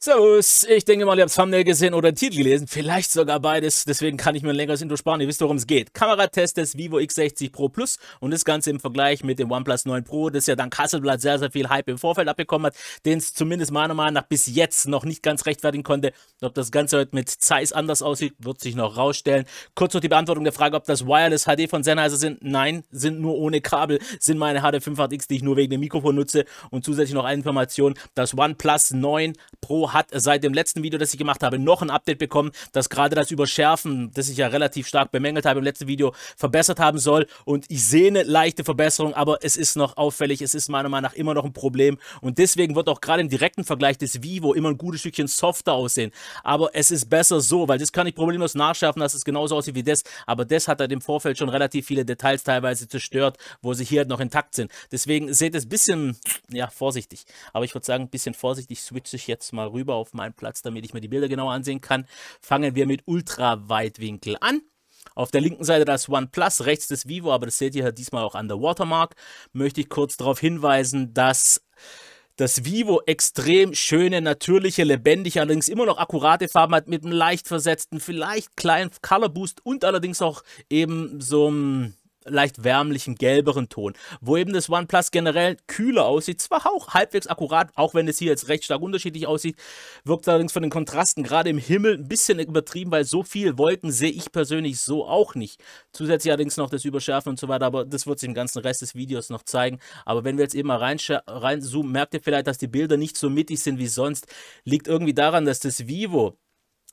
Servus, ich denke mal, ihr habt das Thumbnail gesehen oder den Titel gelesen, vielleicht sogar beides, deswegen kann ich mir ein längeres Intro sparen, ihr wisst, worum es geht. Kameratest des Vivo X60 Pro Plus und das Ganze im Vergleich mit dem OnePlus 9 Pro, das ja dank Kasselblatt sehr, sehr viel Hype im Vorfeld abbekommen hat, den es zumindest meiner Meinung nach bis jetzt noch nicht ganz rechtfertigen konnte. Ob das Ganze heute mit Zeiss anders aussieht, wird sich noch rausstellen. Kurz noch die Beantwortung der Frage, ob das Wireless HD von Sennheiser sind. Nein, sind nur ohne Kabel, sind meine HD 58 x die ich nur wegen dem Mikrofon nutze und zusätzlich noch eine Information, das OnePlus 9 Pro hat seit dem letzten Video, das ich gemacht habe, noch ein Update bekommen, dass gerade das Überschärfen, das ich ja relativ stark bemängelt habe im letzten Video, verbessert haben soll. Und ich sehe eine leichte Verbesserung, aber es ist noch auffällig. Es ist meiner Meinung nach immer noch ein Problem. Und deswegen wird auch gerade im direkten Vergleich des Vivo immer ein gutes Stückchen softer aussehen. Aber es ist besser so, weil das kann ich problemlos nachschärfen, dass es genauso aussieht wie das. Aber das hat halt im Vorfeld schon relativ viele Details teilweise zerstört, wo sie hier halt noch intakt sind. Deswegen seht es ein bisschen, ja, vorsichtig. Aber ich würde sagen, ein bisschen vorsichtig switche ich jetzt mal rüber rüber auf meinen Platz, damit ich mir die Bilder genauer ansehen kann. Fangen wir mit Ultraweitwinkel an. Auf der linken Seite das OnePlus, rechts das Vivo, aber das seht ihr ja halt diesmal auch an der Watermark. Möchte ich kurz darauf hinweisen, dass das Vivo extrem schöne, natürliche, lebendige, allerdings immer noch akkurate Farben hat mit einem leicht versetzten, vielleicht kleinen Color Boost und allerdings auch eben so ein leicht wärmlichen, gelberen Ton. Wo eben das OnePlus generell kühler aussieht, zwar auch halbwegs akkurat, auch wenn es hier jetzt recht stark unterschiedlich aussieht, wirkt allerdings von den Kontrasten gerade im Himmel ein bisschen übertrieben, weil so viel Wolken sehe ich persönlich so auch nicht. Zusätzlich allerdings noch das Überschärfen und so weiter, aber das wird sich im ganzen Rest des Videos noch zeigen. Aber wenn wir jetzt eben mal reinzoomen, merkt ihr vielleicht, dass die Bilder nicht so mittig sind wie sonst. Liegt irgendwie daran, dass das Vivo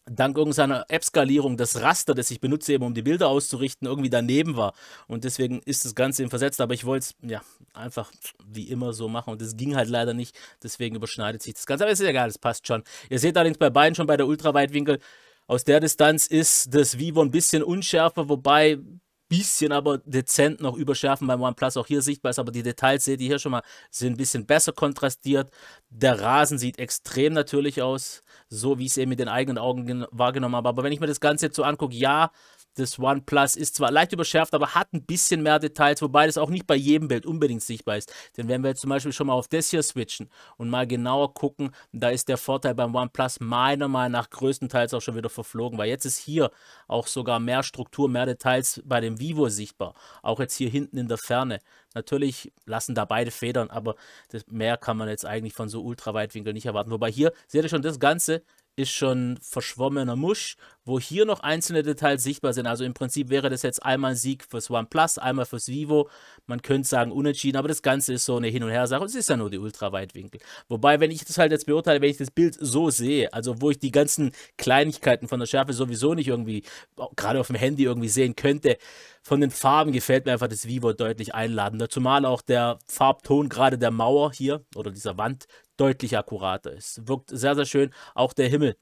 dank irgendeiner App-Skalierung das Raster, das ich benutze, eben um die Bilder auszurichten, irgendwie daneben war. Und deswegen ist das Ganze eben versetzt. Aber ich wollte es ja einfach wie immer so machen. Und es ging halt leider nicht. Deswegen überschneidet sich das Ganze. Aber es ist egal, es passt schon. Ihr seht allerdings bei beiden schon bei der Ultraweitwinkel. Aus der Distanz ist das Vivo ein bisschen unschärfer, wobei bisschen aber dezent noch überschärfen beim OnePlus. Auch hier sichtbar ist, aber die Details seht ihr hier schon mal, sind ein bisschen besser kontrastiert. Der Rasen sieht extrem natürlich aus, so wie ich es eben mit den eigenen Augen wahrgenommen habe. Aber wenn ich mir das Ganze jetzt so angucke, ja, das OnePlus ist zwar leicht überschärft, aber hat ein bisschen mehr Details, wobei das auch nicht bei jedem Bild unbedingt sichtbar ist. Denn wenn wir jetzt zum Beispiel schon mal auf das hier switchen und mal genauer gucken, da ist der Vorteil beim OnePlus meiner Meinung nach größtenteils auch schon wieder verflogen, weil jetzt ist hier auch sogar mehr Struktur, mehr Details bei dem Vivo sichtbar. Auch jetzt hier hinten in der Ferne. Natürlich lassen da beide Federn, aber das mehr kann man jetzt eigentlich von so Ultraweitwinkel nicht erwarten. Wobei hier, seht ihr schon, das Ganze ist schon verschwommener Musch wo hier noch einzelne Details sichtbar sind. Also im Prinzip wäre das jetzt einmal ein Sieg fürs OnePlus, einmal fürs Vivo. Man könnte sagen unentschieden, aber das Ganze ist so eine Hin- und Her-Sache. Es ist ja nur die Ultraweitwinkel. Wobei, wenn ich das halt jetzt beurteile, wenn ich das Bild so sehe, also wo ich die ganzen Kleinigkeiten von der Schärfe sowieso nicht irgendwie, oh, gerade auf dem Handy irgendwie sehen könnte, von den Farben gefällt mir einfach das Vivo deutlich einladender. Zumal auch der Farbton gerade der Mauer hier oder dieser Wand deutlich akkurater ist. Wirkt sehr, sehr schön. Auch der Himmel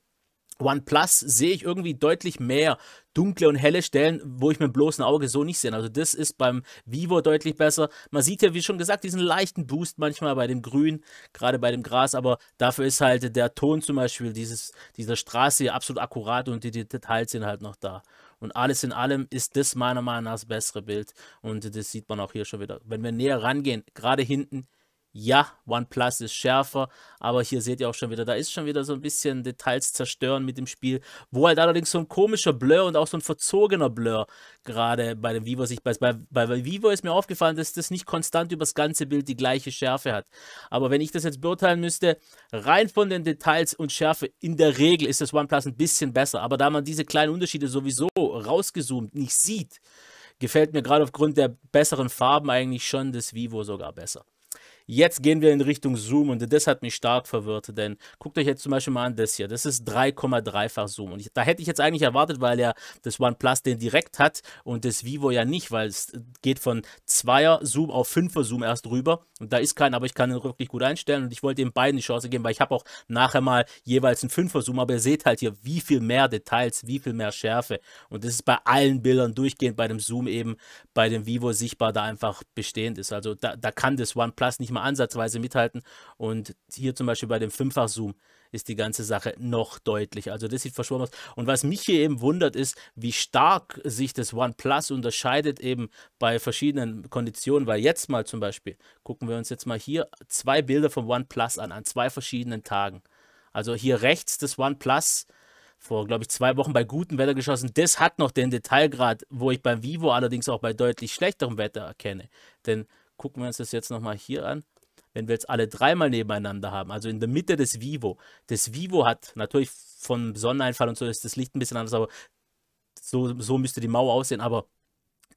OnePlus sehe ich irgendwie deutlich mehr dunkle und helle Stellen, wo ich mit dem bloßen Auge so nicht sehe. Also das ist beim Vivo deutlich besser. Man sieht ja, wie schon gesagt, diesen leichten Boost manchmal bei dem Grün, gerade bei dem Gras, aber dafür ist halt der Ton zum Beispiel dieses, dieser Straße absolut akkurat und die, die Details sind halt noch da. Und alles in allem ist das meiner Meinung nach das bessere Bild und das sieht man auch hier schon wieder. Wenn wir näher rangehen, gerade hinten ja, OnePlus ist schärfer, aber hier seht ihr auch schon wieder, da ist schon wieder so ein bisschen Details zerstören mit dem Spiel, wo halt allerdings so ein komischer Blur und auch so ein verzogener Blur gerade bei dem Vivo sich bei, bei, bei Vivo ist mir aufgefallen, dass das nicht konstant übers ganze Bild die gleiche Schärfe hat. Aber wenn ich das jetzt beurteilen müsste, rein von den Details und Schärfe, in der Regel ist das OnePlus ein bisschen besser, aber da man diese kleinen Unterschiede sowieso rausgezoomt nicht sieht, gefällt mir gerade aufgrund der besseren Farben eigentlich schon das Vivo sogar besser. Jetzt gehen wir in Richtung Zoom und das hat mich stark verwirrt, denn guckt euch jetzt zum Beispiel mal an das hier. Das ist 3,3-fach Zoom und ich, da hätte ich jetzt eigentlich erwartet, weil ja das OnePlus den direkt hat und das Vivo ja nicht, weil es geht von 2er Zoom auf 5er Zoom erst rüber und da ist kein, aber ich kann ihn wirklich gut einstellen und ich wollte den beiden die Chance geben, weil ich habe auch nachher mal jeweils einen 5er Zoom, aber ihr seht halt hier, wie viel mehr Details, wie viel mehr Schärfe und das ist bei allen Bildern durchgehend, bei dem Zoom eben, bei dem Vivo sichtbar da einfach bestehend ist. Also da, da kann das OnePlus nicht mal ansatzweise mithalten. Und hier zum Beispiel bei dem Fünffach-Zoom ist die ganze Sache noch deutlich. Also das sieht verschwommen aus. Und was mich hier eben wundert, ist, wie stark sich das OnePlus unterscheidet eben bei verschiedenen Konditionen. Weil jetzt mal zum Beispiel, gucken wir uns jetzt mal hier zwei Bilder vom OnePlus an, an zwei verschiedenen Tagen. Also hier rechts das OnePlus vor, glaube ich, zwei Wochen bei gutem Wetter geschossen. Das hat noch den Detailgrad, wo ich beim Vivo allerdings auch bei deutlich schlechterem Wetter erkenne. Denn gucken wir uns das jetzt nochmal hier an. Wenn wir jetzt alle dreimal nebeneinander haben, also in der Mitte des Vivo. Das Vivo hat natürlich von Sonneneinfall und so ist das Licht ein bisschen anders, aber so, so müsste die Mauer aussehen. Aber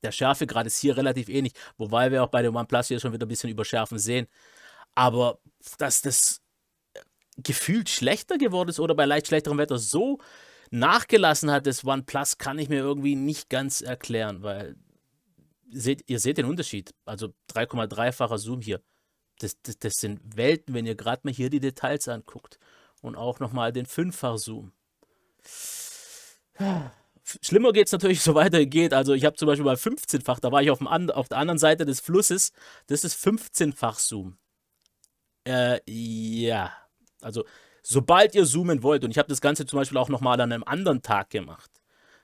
der Schärfegrad ist hier relativ ähnlich, wobei wir auch bei dem OnePlus hier schon wieder ein bisschen überschärfen sehen. Aber dass das gefühlt schlechter geworden ist oder bei leicht schlechterem Wetter so nachgelassen hat, das OnePlus, kann ich mir irgendwie nicht ganz erklären, weil seht, ihr seht den Unterschied. Also 3,3-facher Zoom hier. Das, das, das, sind Welten, wenn ihr gerade mal hier die Details anguckt. Und auch nochmal den 5-fach-Zoom. Schlimmer geht es natürlich, so weiter geht. Also ich habe zum Beispiel bei 15-fach, da war ich auf, dem, auf der anderen Seite des Flusses. Das ist 15-fach-Zoom. Äh, ja. Also sobald ihr zoomen wollt, und ich habe das Ganze zum Beispiel auch nochmal an einem anderen Tag gemacht.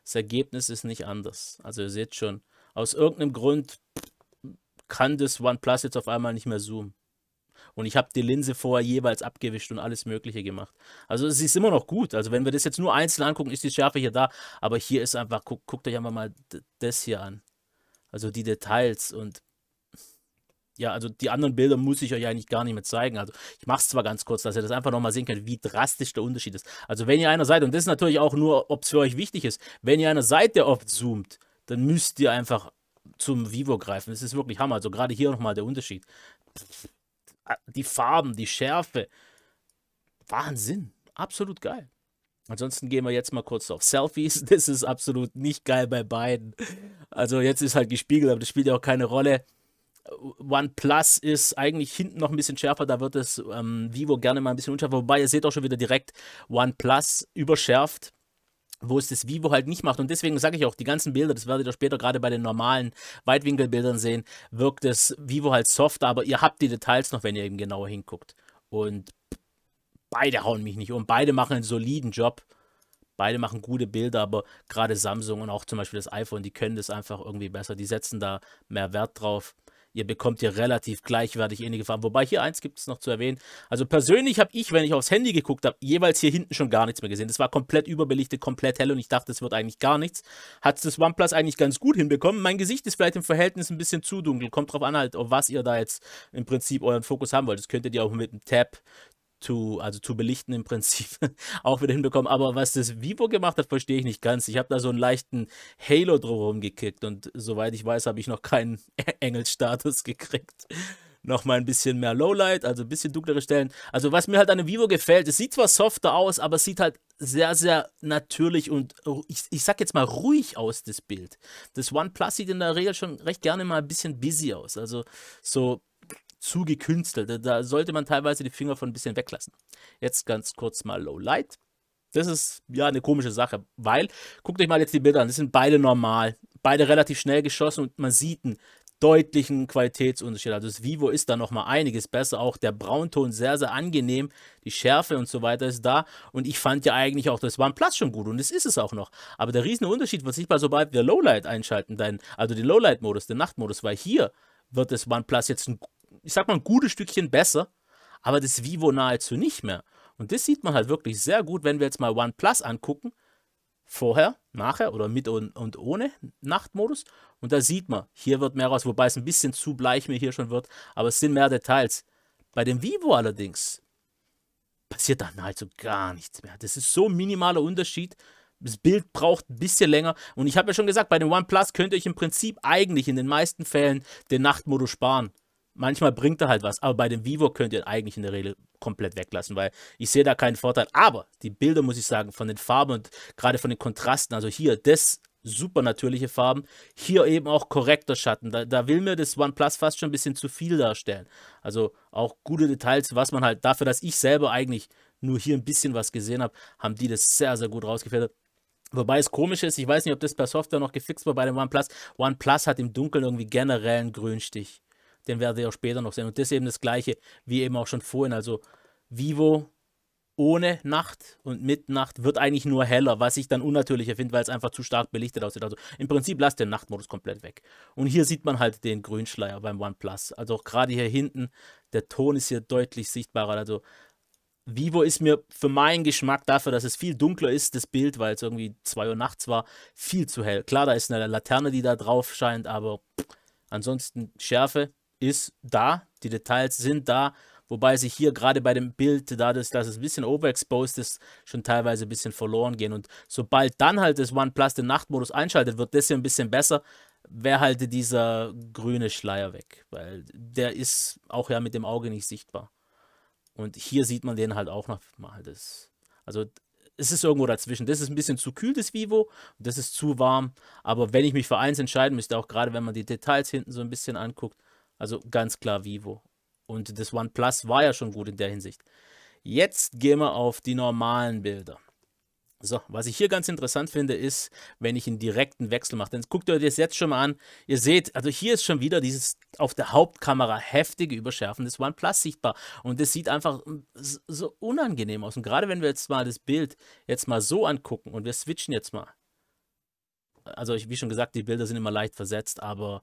Das Ergebnis ist nicht anders. Also ihr seht schon, aus irgendeinem Grund kann das OnePlus jetzt auf einmal nicht mehr zoomen. Und ich habe die Linse vorher jeweils abgewischt und alles Mögliche gemacht. Also es ist immer noch gut. Also wenn wir das jetzt nur einzeln angucken, ist die Schärfe hier da. Aber hier ist einfach, guck, guckt euch einfach mal das hier an. Also die Details und ja, also die anderen Bilder muss ich euch eigentlich gar nicht mehr zeigen. Also ich mache es zwar ganz kurz, dass ihr das einfach nochmal sehen könnt, wie drastisch der Unterschied ist. Also wenn ihr einer seid, und das ist natürlich auch nur, ob es für euch wichtig ist, wenn ihr einer seid, der oft zoomt, dann müsst ihr einfach zum Vivo greifen. Das ist wirklich Hammer. Also gerade hier nochmal der Unterschied. Die Farben, die Schärfe. Wahnsinn. Absolut geil. Ansonsten gehen wir jetzt mal kurz auf Selfies. Das ist absolut nicht geil bei beiden. Also jetzt ist halt gespiegelt, aber das spielt ja auch keine Rolle. OnePlus ist eigentlich hinten noch ein bisschen schärfer, da wird das ähm, Vivo gerne mal ein bisschen unschärfer. Wobei, ihr seht auch schon wieder direkt, OnePlus überschärft wo es das Vivo halt nicht macht. Und deswegen sage ich auch, die ganzen Bilder, das werdet ihr später gerade bei den normalen Weitwinkelbildern sehen, wirkt das Vivo halt soft, aber ihr habt die Details noch, wenn ihr eben genauer hinguckt. Und beide hauen mich nicht um. Beide machen einen soliden Job. Beide machen gute Bilder, aber gerade Samsung und auch zum Beispiel das iPhone, die können das einfach irgendwie besser. Die setzen da mehr Wert drauf ihr bekommt hier relativ gleichwertig ähnliche Farben. Wobei hier eins gibt es noch zu erwähnen. Also persönlich habe ich, wenn ich aufs Handy geguckt habe, jeweils hier hinten schon gar nichts mehr gesehen. Das war komplett überbelichtet, komplett hell und ich dachte, es wird eigentlich gar nichts. Hat das OnePlus eigentlich ganz gut hinbekommen. Mein Gesicht ist vielleicht im Verhältnis ein bisschen zu dunkel. Kommt drauf an halt, auf was ihr da jetzt im Prinzip euren Fokus haben wollt. Das könntet ihr auch mit dem Tab zu, also zu belichten im Prinzip auch wieder hinbekommen. Aber was das Vivo gemacht hat, verstehe ich nicht ganz. Ich habe da so einen leichten Halo drumherum gekickt und soweit ich weiß, habe ich noch keinen Engelstatus gekriegt. Nochmal ein bisschen mehr Lowlight, also ein bisschen dunklere Stellen. Also was mir halt an dem Vivo gefällt, es sieht zwar softer aus, aber es sieht halt sehr, sehr natürlich und ich, ich sag jetzt mal ruhig aus, das Bild. Das OnePlus sieht in der Regel schon recht gerne mal ein bisschen busy aus. Also so zu gekünstelt. Da sollte man teilweise die Finger von ein bisschen weglassen. Jetzt ganz kurz mal Low Light. Das ist ja eine komische Sache, weil, guckt euch mal jetzt die Bilder an, das sind beide normal, beide relativ schnell geschossen und man sieht einen deutlichen Qualitätsunterschied. Also das Vivo ist da nochmal einiges besser, auch der Braunton sehr, sehr angenehm, die Schärfe und so weiter ist da und ich fand ja eigentlich auch das OnePlus schon gut und das ist es auch noch. Aber der riesen Unterschied wird sichtbar, sobald wir Lowlight einschalten, dein, also den Lowlight-Modus, den Nachtmodus, weil hier wird das OnePlus jetzt ein ich sag mal, ein gutes Stückchen besser, aber das Vivo nahezu nicht mehr. Und das sieht man halt wirklich sehr gut, wenn wir jetzt mal OnePlus angucken. Vorher, nachher oder mit und, und ohne Nachtmodus. Und da sieht man, hier wird mehr raus, wobei es ein bisschen zu bleich mir hier schon wird, aber es sind mehr Details. Bei dem Vivo allerdings passiert da nahezu gar nichts mehr. Das ist so ein minimaler Unterschied. Das Bild braucht ein bisschen länger. Und ich habe ja schon gesagt, bei dem OnePlus könnt ihr euch im Prinzip eigentlich in den meisten Fällen den Nachtmodus sparen manchmal bringt er halt was, aber bei dem Vivo könnt ihr eigentlich in der Regel komplett weglassen, weil ich sehe da keinen Vorteil. Aber die Bilder, muss ich sagen, von den Farben und gerade von den Kontrasten, also hier das super natürliche Farben, hier eben auch korrekter Schatten. Da, da will mir das OnePlus fast schon ein bisschen zu viel darstellen. Also auch gute Details, was man halt dafür, dass ich selber eigentlich nur hier ein bisschen was gesehen habe, haben die das sehr, sehr gut rausgefiltert. Wobei es komisch ist, ich weiß nicht, ob das per Software noch gefixt war bei dem OnePlus. OnePlus hat im Dunkeln irgendwie generell einen Grünstich den werdet ihr später noch sehen. Und das ist eben das gleiche wie eben auch schon vorhin. Also Vivo ohne Nacht und mit Nacht wird eigentlich nur heller, was ich dann unnatürlicher finde, weil es einfach zu stark belichtet aussieht. Also im Prinzip lasst den Nachtmodus komplett weg. Und hier sieht man halt den Grünschleier beim OnePlus. Also auch gerade hier hinten, der Ton ist hier deutlich sichtbarer. Also Vivo ist mir für meinen Geschmack dafür, dass es viel dunkler ist, das Bild, weil es irgendwie 2 Uhr nachts war, viel zu hell. Klar, da ist eine Laterne, die da drauf scheint, aber ansonsten Schärfe ist da, die Details sind da, wobei sie hier gerade bei dem Bild, dadurch, dass es ein bisschen overexposed ist, schon teilweise ein bisschen verloren gehen. Und sobald dann halt das OnePlus den Nachtmodus einschaltet, wird das hier ein bisschen besser, wäre halt dieser grüne Schleier weg, weil der ist auch ja mit dem Auge nicht sichtbar. Und hier sieht man den halt auch noch mal. Das, also es ist irgendwo dazwischen. Das ist ein bisschen zu kühl, das Vivo, das ist zu warm. Aber wenn ich mich für eins entscheiden müsste, auch gerade wenn man die Details hinten so ein bisschen anguckt, also ganz klar Vivo. Und das OnePlus war ja schon gut in der Hinsicht. Jetzt gehen wir auf die normalen Bilder. So, was ich hier ganz interessant finde, ist, wenn ich einen direkten Wechsel mache. Denn guckt euch das jetzt schon mal an. Ihr seht, also hier ist schon wieder dieses auf der Hauptkamera heftige Überschärfen des OnePlus sichtbar. Und das sieht einfach so unangenehm aus. Und gerade wenn wir jetzt mal das Bild jetzt mal so angucken und wir switchen jetzt mal. Also, ich, wie schon gesagt, die Bilder sind immer leicht versetzt, aber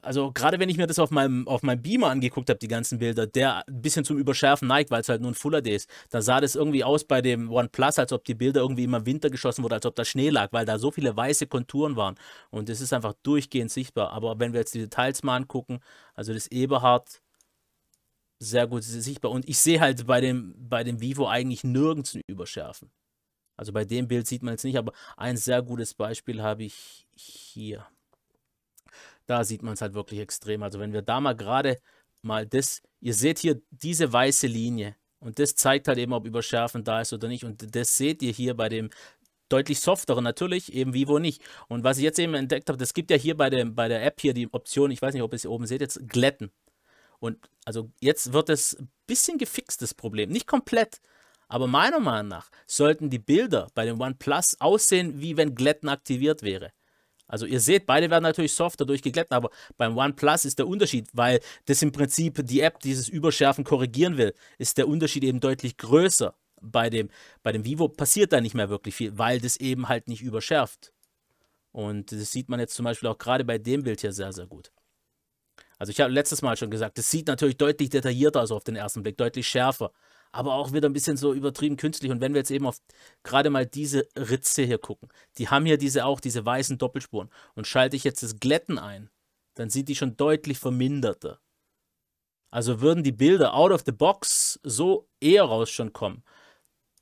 also gerade wenn ich mir das auf meinem, auf meinem Beamer angeguckt habe, die ganzen Bilder, der ein bisschen zum Überschärfen neigt, weil es halt nur ein Full HD ist, da sah das irgendwie aus bei dem OnePlus, als ob die Bilder irgendwie immer im Winter geschossen wurden, als ob da Schnee lag, weil da so viele weiße Konturen waren. Und das ist einfach durchgehend sichtbar. Aber wenn wir jetzt die Details mal angucken, also das Eberhard, sehr gut sichtbar. Und ich sehe halt bei dem, bei dem Vivo eigentlich nirgends ein Überschärfen. Also bei dem Bild sieht man jetzt nicht, aber ein sehr gutes Beispiel habe ich hier da sieht man es halt wirklich extrem. Also wenn wir da mal gerade mal das, ihr seht hier diese weiße Linie und das zeigt halt eben, ob Überschärfen da ist oder nicht. Und das seht ihr hier bei dem deutlich softeren natürlich, eben wie wo nicht. Und was ich jetzt eben entdeckt habe, das gibt ja hier bei, dem, bei der App hier die Option, ich weiß nicht, ob ihr es hier oben seht, jetzt glätten. Und also jetzt wird es ein bisschen gefixt, das Problem. Nicht komplett, aber meiner Meinung nach sollten die Bilder bei dem OnePlus aussehen, wie wenn Glätten aktiviert wäre. Also ihr seht, beide werden natürlich soft dadurch geglättet, aber beim OnePlus ist der Unterschied, weil das im Prinzip die App dieses Überschärfen korrigieren will, ist der Unterschied eben deutlich größer. Bei dem, bei dem Vivo passiert da nicht mehr wirklich viel, weil das eben halt nicht überschärft. Und das sieht man jetzt zum Beispiel auch gerade bei dem Bild hier sehr, sehr gut. Also ich habe letztes Mal schon gesagt, das sieht natürlich deutlich detaillierter aus auf den ersten Blick, deutlich schärfer aber auch wieder ein bisschen so übertrieben künstlich. Und wenn wir jetzt eben auf gerade mal diese Ritze hier gucken, die haben hier diese auch, diese weißen Doppelspuren. Und schalte ich jetzt das Glätten ein, dann sieht die schon deutlich verminderter. Also würden die Bilder out of the box so eher raus schon kommen,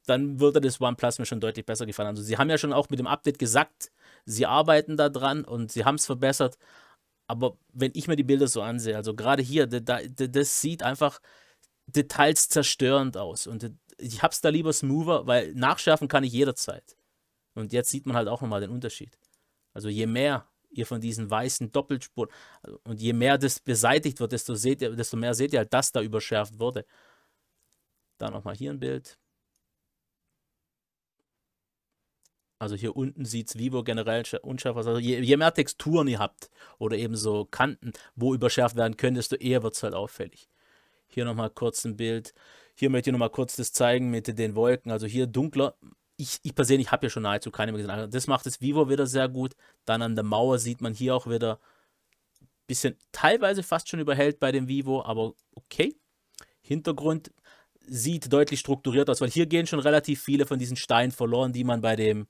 dann würde das OnePlus mir schon deutlich besser gefallen. Also sie haben ja schon auch mit dem Update gesagt, sie arbeiten da dran und sie haben es verbessert. Aber wenn ich mir die Bilder so ansehe, also gerade hier, das sieht einfach, Details zerstörend aus. Und äh, ich hab's da lieber smoother, weil nachschärfen kann ich jederzeit. Und jetzt sieht man halt auch nochmal den Unterschied. Also je mehr ihr von diesen weißen Doppelspuren also, und je mehr das beseitigt wird, desto, seht ihr, desto mehr seht ihr halt, dass da überschärft wurde. Dann nochmal hier ein Bild. Also hier unten sieht es Vivo generell unscharf aus. Also je, je, mehr Texturen ihr habt oder eben so Kanten, wo überschärft werden können, desto eher wird es halt auffällig. Hier nochmal kurz ein Bild. Hier möchte ich nochmal kurz das zeigen mit den Wolken. Also hier dunkler. Ich, ich persönlich habe ja schon nahezu keine mehr gesehen. Das macht das Vivo wieder sehr gut. Dann an der Mauer sieht man hier auch wieder ein bisschen teilweise fast schon überhellt bei dem Vivo, aber okay. Hintergrund sieht deutlich strukturiert aus, weil hier gehen schon relativ viele von diesen Steinen verloren, die man bei dem,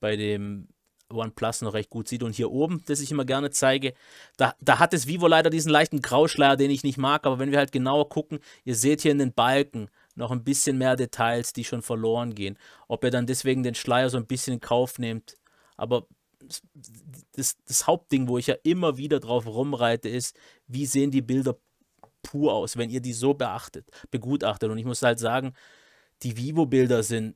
bei dem OnePlus noch recht gut sieht. Und hier oben, das ich immer gerne zeige, da, da hat es Vivo leider diesen leichten Grauschleier, den ich nicht mag. Aber wenn wir halt genauer gucken, ihr seht hier in den Balken noch ein bisschen mehr Details, die schon verloren gehen. Ob ihr dann deswegen den Schleier so ein bisschen in Kauf nehmt. Aber das, das Hauptding, wo ich ja immer wieder drauf rumreite, ist, wie sehen die Bilder pur aus, wenn ihr die so beachtet, begutachtet. Und ich muss halt sagen, die Vivo-Bilder sind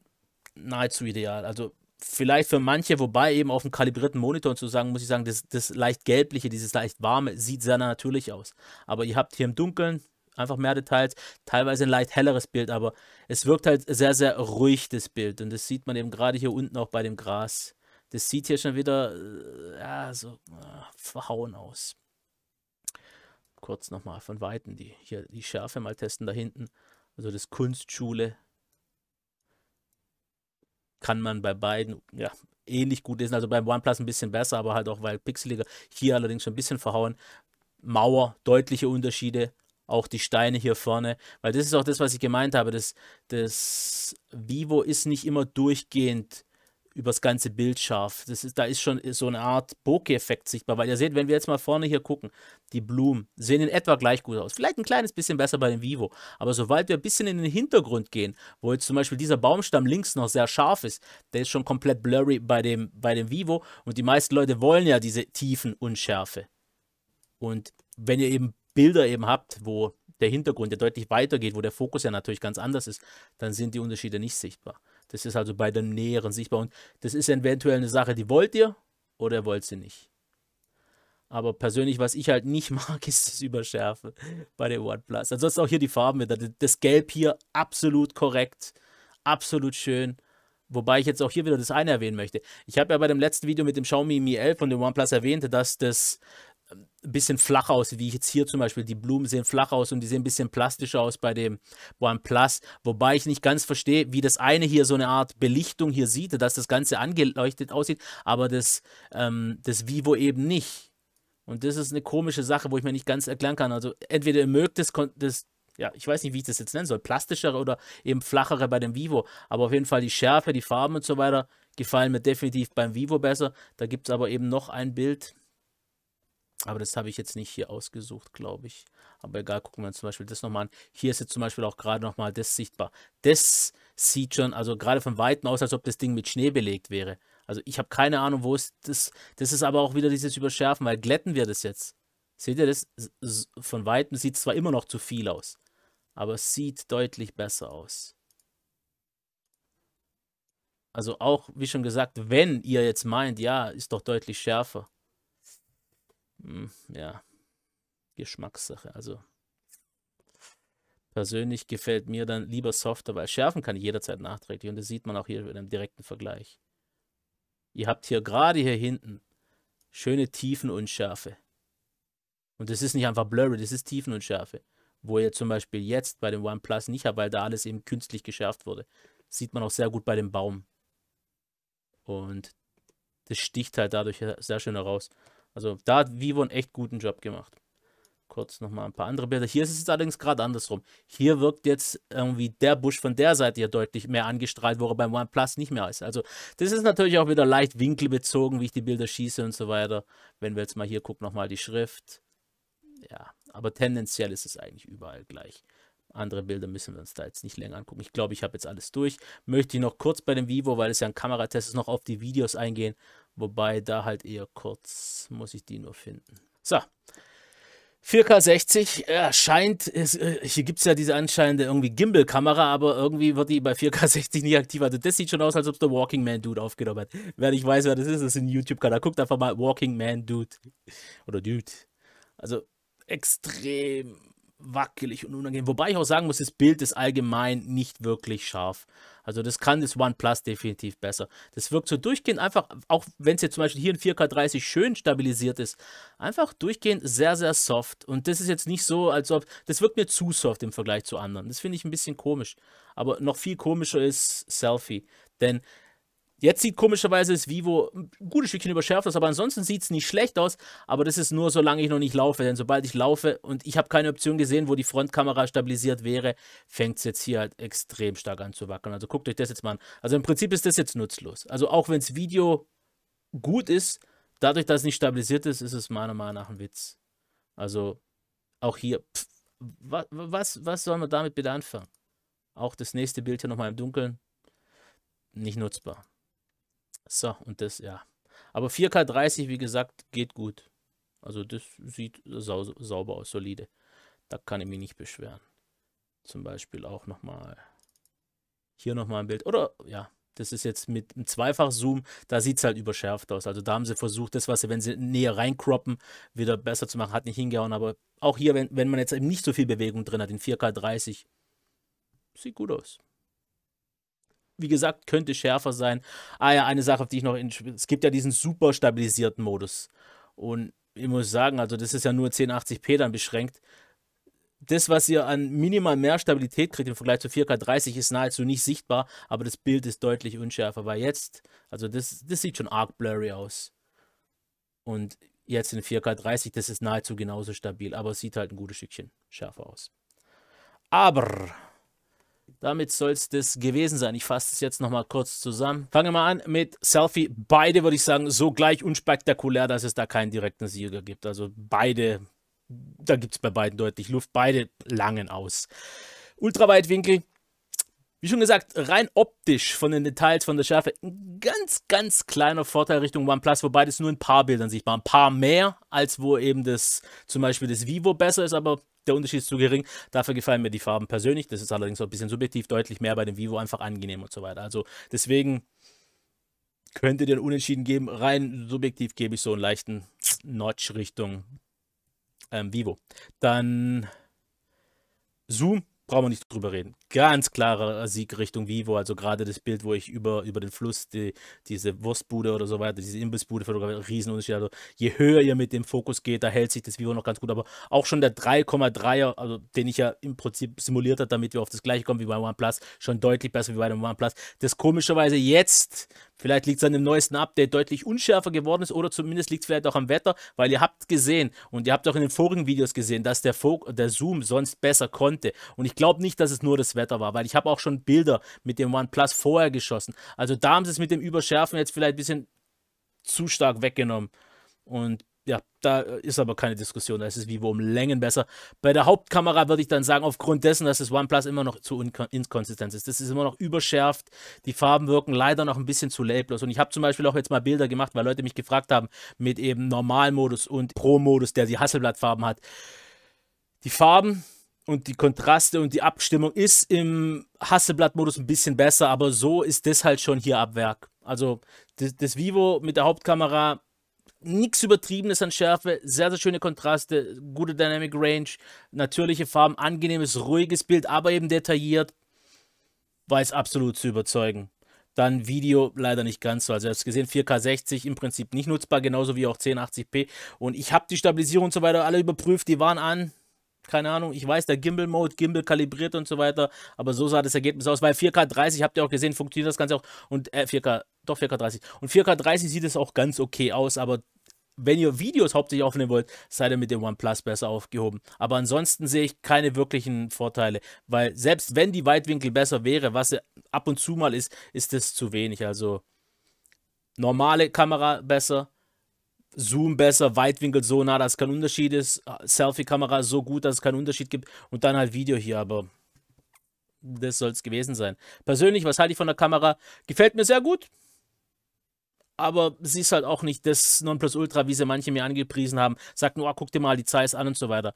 nahezu ideal. Also vielleicht für manche, wobei eben auf einem kalibrierten Monitor zu sagen, muss ich sagen, das, das leicht gelbliche, dieses leicht warme, sieht sehr natürlich aus. Aber ihr habt hier im Dunkeln einfach mehr Details, teilweise ein leicht helleres Bild, aber es wirkt halt sehr, sehr ruhig, das Bild. Und das sieht man eben gerade hier unten auch bei dem Gras. Das sieht hier schon wieder äh, ja, so ach, äh, verhauen aus. Kurz nochmal von Weitem die, hier die Schärfe mal testen da hinten. Also das Kunstschule kann man bei beiden ja, ähnlich gut lesen. Also beim OnePlus ein bisschen besser, aber halt auch weil pixeliger. Hier allerdings schon ein bisschen verhauen. Mauer, deutliche Unterschiede. Auch die Steine hier vorne, weil das ist auch das, was ich gemeint habe. Das, das Vivo ist nicht immer durchgehend übers ganze Bild scharf. Das ist, da ist schon so eine Art Bokeh-Effekt sichtbar, weil ihr seht, wenn wir jetzt mal vorne hier gucken, die Blumen sehen in etwa gleich gut aus. Vielleicht ein kleines bisschen besser bei dem Vivo, aber sobald wir ein bisschen in den Hintergrund gehen, wo jetzt zum Beispiel dieser Baumstamm links noch sehr scharf ist, der ist schon komplett blurry bei dem, bei dem Vivo und die meisten Leute wollen ja diese tiefen Unschärfe. Und wenn ihr eben Bilder eben habt, wo der Hintergrund ja deutlich weiter geht, wo der Fokus ja natürlich ganz anders ist, dann sind die Unterschiede nicht sichtbar. Das ist also bei dem Näheren sichtbar. Und das ist eventuell eine Sache, die wollt ihr oder wollt sie nicht. Aber persönlich, was ich halt nicht mag, ist das Überschärfe bei dem OnePlus. Ansonsten auch hier die Farben wieder. Das Gelb hier absolut korrekt, absolut schön. Wobei ich jetzt auch hier wieder das eine erwähnen möchte. Ich habe ja bei dem letzten Video mit dem Xiaomi Mi 11 und dem OnePlus erwähnt, dass das ein bisschen flach aus, wie jetzt hier zum Beispiel. Die Blumen sehen flach aus und die sehen ein bisschen plastischer aus bei dem OnePlus. Wobei ich nicht ganz verstehe, wie das eine hier so eine Art Belichtung hier sieht, dass das Ganze angeleuchtet aussieht, aber das, ähm, das Vivo eben nicht. Und das ist eine komische Sache, wo ich mir nicht ganz erklären kann. Also entweder ihr mögt das, das ja, ich weiß nicht, wie ich das jetzt nennen soll, plastischere oder eben flachere bei dem Vivo. Aber auf jeden Fall die Schärfe, die Farben und so weiter gefallen mir definitiv beim Vivo besser. Da gibt es aber eben noch ein Bild, aber das habe ich jetzt nicht hier ausgesucht, glaube ich. Aber egal, gucken wir uns zum Beispiel das nochmal an. Hier ist jetzt zum Beispiel auch gerade nochmal das sichtbar. Das sieht schon, also gerade von Weitem aus, als ob das Ding mit Schnee belegt wäre. Also ich habe keine Ahnung, wo ist das. Das ist aber auch wieder dieses Überschärfen, weil glätten wir das jetzt. Seht ihr das? Von Weitem sieht es zwar immer noch zu viel aus, aber es sieht deutlich besser aus. Also auch, wie schon gesagt, wenn ihr jetzt meint, ja, ist doch deutlich schärfer. Hm, ja, Geschmackssache. Also persönlich gefällt mir dann lieber softer, weil schärfen kann ich jederzeit nachträglich. Und das sieht man auch hier in einem direkten Vergleich. Ihr habt hier gerade hier hinten schöne Tiefenunschärfe. Und das ist nicht einfach blurry, das ist Tiefenunschärfe. Wo ihr zum Beispiel jetzt bei dem OnePlus nicht habt, weil da alles eben künstlich geschärft wurde. Das sieht man auch sehr gut bei dem Baum. Und das sticht halt dadurch sehr schön heraus. Also da hat Vivo einen echt guten Job gemacht. Kurz nochmal ein paar andere Bilder. Hier ist es jetzt allerdings gerade andersrum. Hier wirkt jetzt irgendwie der Busch von der Seite ja deutlich mehr angestrahlt, wo er beim OnePlus nicht mehr ist. Also das ist natürlich auch wieder leicht winkelbezogen, wie ich die Bilder schieße und so weiter. Wenn wir jetzt mal hier gucken, nochmal die Schrift. Ja, aber tendenziell ist es eigentlich überall gleich. Andere Bilder müssen wir uns da jetzt nicht länger angucken. Ich glaube, ich habe jetzt alles durch. Möchte ich noch kurz bei dem Vivo, weil es ja ein Kameratest ist, noch auf die Videos eingehen. Wobei da halt eher kurz muss ich die nur finden. So. 4K60 erscheint, äh, äh, hier gibt es ja diese anscheinende irgendwie Gimbal-Kamera, aber irgendwie wird die bei 4K60 nicht aktiv. Also das sieht schon aus, als ob es der Walking Man Dude aufgenommen hat. Wer nicht weiß, wer das ist, das ist ein YouTube-Kanal. Guckt einfach mal Walking Man Dude. Oder Dude. Also extrem wackelig und unangenehm. Wobei ich auch sagen muss, das Bild ist allgemein nicht wirklich scharf. Also das kann das OnePlus definitiv besser. Das wirkt so durchgehend einfach, auch wenn es jetzt zum Beispiel hier in 4K30 schön stabilisiert ist, einfach durchgehend sehr, sehr soft. Und das ist jetzt nicht so, als ob, das wirkt mir zu soft im Vergleich zu anderen. Das finde ich ein bisschen komisch. Aber noch viel komischer ist Selfie. Denn Jetzt sieht komischerweise das Vivo ein gutes Stückchen überschärft aus, aber ansonsten sieht es nicht schlecht aus. Aber das ist nur, solange ich noch nicht laufe. Denn sobald ich laufe und ich habe keine Option gesehen, wo die Frontkamera stabilisiert wäre, fängt es jetzt hier halt extrem stark an zu wackeln. Also guckt euch das jetzt mal an. Also im Prinzip ist das jetzt nutzlos. Also auch wenn das Video gut ist, dadurch, dass es nicht stabilisiert ist, ist es meiner Meinung nach ein Witz. Also auch hier, pff, was, was, was soll man damit bitte anfangen? Auch das nächste Bild hier nochmal im Dunkeln. Nicht nutzbar. So, und das, ja. Aber 4K 30, wie gesagt, geht gut. Also das sieht sau sauber aus, solide. Da kann ich mich nicht beschweren. Zum Beispiel auch nochmal hier nochmal ein Bild. Oder ja, das ist jetzt mit einem Zweifach-Zoom, da sieht es halt überschärft aus. Also da haben sie versucht, das, was sie, wenn sie näher reinkroppen, wieder besser zu machen, hat nicht hingehauen. Aber auch hier, wenn, wenn man jetzt eben nicht so viel Bewegung drin hat, in 4K 30, sieht gut aus wie gesagt, könnte schärfer sein. Ah ja, eine Sache, auf die ich noch. es gibt ja diesen super stabilisierten Modus. Und ich muss sagen, also das ist ja nur 1080p dann beschränkt. Das, was ihr an minimal mehr Stabilität kriegt im Vergleich zu 4K30, ist nahezu nicht sichtbar, aber das Bild ist deutlich unschärfer, weil jetzt, also das, das sieht schon arg blurry aus. Und jetzt in 4K30, das ist nahezu genauso stabil, aber es sieht halt ein gutes Stückchen schärfer aus. Aber damit soll es das gewesen sein. Ich fasse es jetzt nochmal kurz zusammen. Fangen wir mal an mit Selfie. Beide würde ich sagen, so gleich unspektakulär, dass es da keinen direkten Sieger gibt. Also beide, da gibt es bei beiden deutlich Luft. Beide langen aus. Ultraweitwinkel, wie schon gesagt, rein optisch von den Details, von der Schärfe, ein ganz, ganz kleiner Vorteil Richtung OnePlus, wobei das nur ein paar Bildern sichtbar, ein paar mehr, als wo eben das zum Beispiel das Vivo besser ist, aber der Unterschied ist zu gering. Dafür gefallen mir die Farben persönlich. Das ist allerdings ein bisschen subjektiv deutlich mehr bei dem Vivo einfach angenehm und so weiter. Also deswegen könnte dir einen Unentschieden geben. Rein subjektiv gebe ich so einen leichten Notch Richtung ähm, Vivo. Dann Zoom brauchen wir nicht drüber reden. Ganz klare Sieg Richtung Vivo, also gerade das Bild, wo ich über, über den Fluss die, diese Wurstbude oder so weiter, diese Imbissbude fotografiert, Riesenunterschied. Also je höher ihr mit dem Fokus geht, da hält sich das Vivo noch ganz gut, aber auch schon der 3,3er, also den ich ja im Prinzip simuliert habe, damit wir auf das gleiche kommen wie bei OnePlus, schon deutlich besser wie bei dem OnePlus. Das komischerweise jetzt Vielleicht liegt es an dem neuesten Update, deutlich unschärfer geworden ist oder zumindest liegt es vielleicht auch am Wetter, weil ihr habt gesehen und ihr habt auch in den vorigen Videos gesehen, dass der, Fog der Zoom sonst besser konnte. Und ich glaube nicht, dass es nur das Wetter war, weil ich habe auch schon Bilder mit dem OnePlus vorher geschossen. Also da haben sie es mit dem Überschärfen jetzt vielleicht ein bisschen zu stark weggenommen. Und ja, da ist aber keine Diskussion. Da ist es Vivo um Längen besser. Bei der Hauptkamera würde ich dann sagen, aufgrund dessen, dass das OnePlus immer noch zu inkonsistent ist. Das ist immer noch überschärft. Die Farben wirken leider noch ein bisschen zu labellos. Und ich habe zum Beispiel auch jetzt mal Bilder gemacht, weil Leute mich gefragt haben, mit eben Normalmodus und Pro-Modus, der die Hasselblattfarben hat. Die Farben und die Kontraste und die Abstimmung ist im Hasselblatt-Modus ein bisschen besser, aber so ist das halt schon hier ab Werk. Also das, das Vivo mit der Hauptkamera nichts Übertriebenes an Schärfe, sehr, sehr schöne Kontraste, gute Dynamic Range, natürliche Farben, angenehmes, ruhiges Bild, aber eben detailliert. Weiß absolut zu überzeugen. Dann Video leider nicht ganz so. Also, ihr habt es gesehen, 4K 60 im Prinzip nicht nutzbar, genauso wie auch 1080p. Und ich habe die Stabilisierung und so weiter alle überprüft, die waren an. Keine Ahnung, ich weiß, der Gimbal-Mode, Gimbal kalibriert und so weiter, aber so sah das Ergebnis aus, weil 4K 30, habt ihr auch gesehen, funktioniert das Ganze auch. Und äh, 4K, doch 4K 30. Und 4K 30 sieht es auch ganz okay aus, aber wenn ihr Videos hauptsächlich aufnehmen wollt, seid ihr mit dem OnePlus besser aufgehoben. Aber ansonsten sehe ich keine wirklichen Vorteile, weil selbst wenn die Weitwinkel besser wäre, was ab und zu mal ist, ist das zu wenig. Also normale Kamera besser, Zoom besser, Weitwinkel so nah, dass es kein Unterschied ist, Selfie-Kamera so gut, dass es keinen Unterschied gibt und dann halt Video hier, aber das soll es gewesen sein. Persönlich, was halte ich von der Kamera? Gefällt mir sehr gut aber sie ist halt auch nicht das Nonplusultra, wie sie manche mir angepriesen haben. Sagt nur, oh, guck dir mal die Zeiss an und so weiter.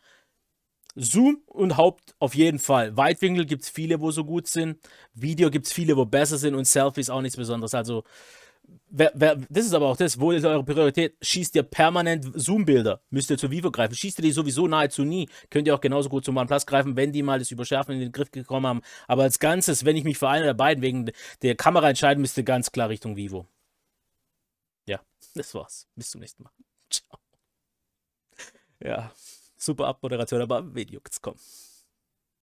Zoom und Haupt auf jeden Fall. Weitwinkel gibt es viele, wo so gut sind. Video gibt es viele, wo besser sind. Und Selfies auch nichts Besonderes. Also, wer, wer, das ist aber auch das. Wo ist eure Priorität? Schießt ihr permanent Zoom-Bilder? Müsst ihr zu Vivo greifen? Schießt ihr die sowieso nahezu nie? Könnt ihr auch genauso gut zum OnePlus greifen, wenn die mal das Überschärfen in den Griff gekommen haben. Aber als Ganzes, wenn ich mich für einen der beiden wegen der Kamera entscheiden müsste, ganz klar Richtung Vivo. Das war's. Bis zum nächsten Mal. Ciao. Ja, super Abmoderation, aber Video, juckt's? kommen.